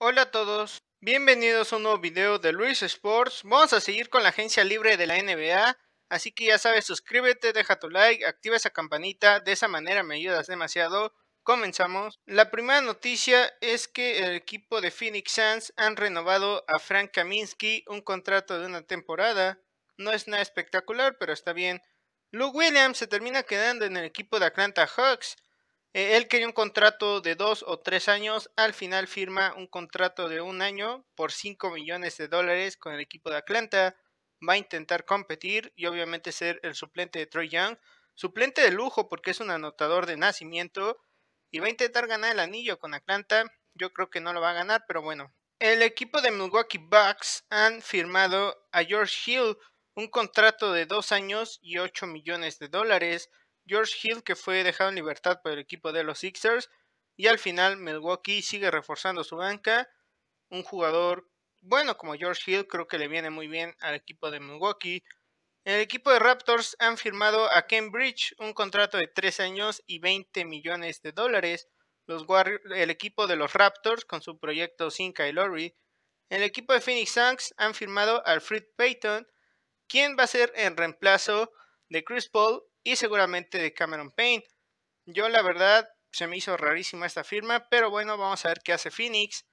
Hola a todos, bienvenidos a un nuevo video de Luis Sports. Vamos a seguir con la agencia libre de la NBA, así que ya sabes, suscríbete, deja tu like, activa esa campanita, de esa manera me ayudas demasiado. Comenzamos. La primera noticia es que el equipo de Phoenix Suns han renovado a Frank Kaminsky un contrato de una temporada. No es nada espectacular, pero está bien. Lou Williams se termina quedando en el equipo de Atlanta Hawks eh, él quería un contrato de dos o tres años, al final firma un contrato de un año por 5 millones de dólares con el equipo de Atlanta. Va a intentar competir y obviamente ser el suplente de Troy Young, suplente de lujo porque es un anotador de nacimiento y va a intentar ganar el anillo con Atlanta. Yo creo que no lo va a ganar, pero bueno. El equipo de Milwaukee Bucks han firmado a George Hill un contrato de dos años y 8 millones de dólares. George Hill, que fue dejado en libertad por el equipo de los Sixers. Y al final, Milwaukee sigue reforzando su banca. Un jugador bueno como George Hill creo que le viene muy bien al equipo de Milwaukee. En el equipo de Raptors han firmado a Cambridge un contrato de 3 años y 20 millones de dólares. el equipo de los Raptors con su proyecto sin Lori. En el equipo de Phoenix Suns han firmado a Alfred Payton, quien va a ser en reemplazo de Chris Paul y seguramente de Cameron Payne. Yo la verdad se me hizo rarísima esta firma, pero bueno, vamos a ver qué hace Phoenix.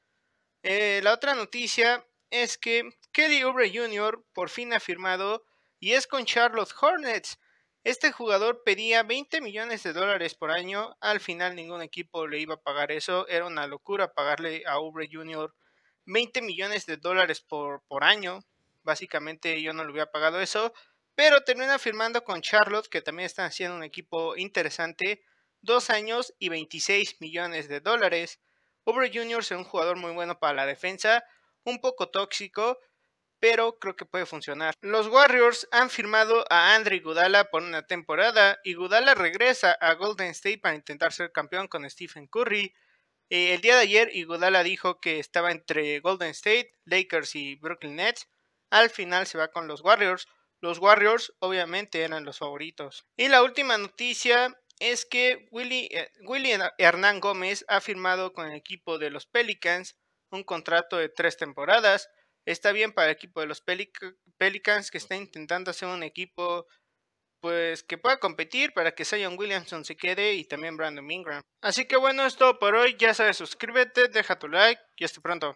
Eh, la otra noticia es que Kelly Oubre Jr. por fin ha firmado y es con Charlotte Hornets. Este jugador pedía 20 millones de dólares por año, al final ningún equipo le iba a pagar eso, era una locura pagarle a Oubre Jr. 20 millones de dólares por, por año, básicamente yo no le hubiera pagado eso, pero termina firmando con Charlotte, que también están haciendo un equipo interesante, dos años y 26 millones de dólares. Uber Jr. es un jugador muy bueno para la defensa, un poco tóxico, pero creo que puede funcionar. Los Warriors han firmado a Andre Gudala por una temporada y Gudala regresa a Golden State para intentar ser campeón con Stephen Curry. Eh, el día de ayer Iguodala dijo que estaba entre Golden State, Lakers y Brooklyn Nets. Al final se va con los Warriors. Los Warriors obviamente eran los favoritos. Y la última noticia es que Willy, eh, Hernán Gómez ha firmado con el equipo de los Pelicans un contrato de tres temporadas. Está bien para el equipo de los Pelicans que está intentando hacer un equipo pues que pueda competir para que Zion Williamson se quede y también Brandon Ingram. Así que bueno, es todo por hoy. Ya sabes, suscríbete, deja tu like y hasta pronto.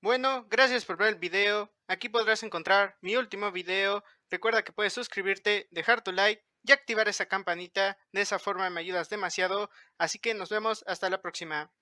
Bueno, gracias por ver el video. Aquí podrás encontrar mi último video. Recuerda que puedes suscribirte, dejar tu like y activar esa campanita. De esa forma me ayudas demasiado. Así que nos vemos hasta la próxima.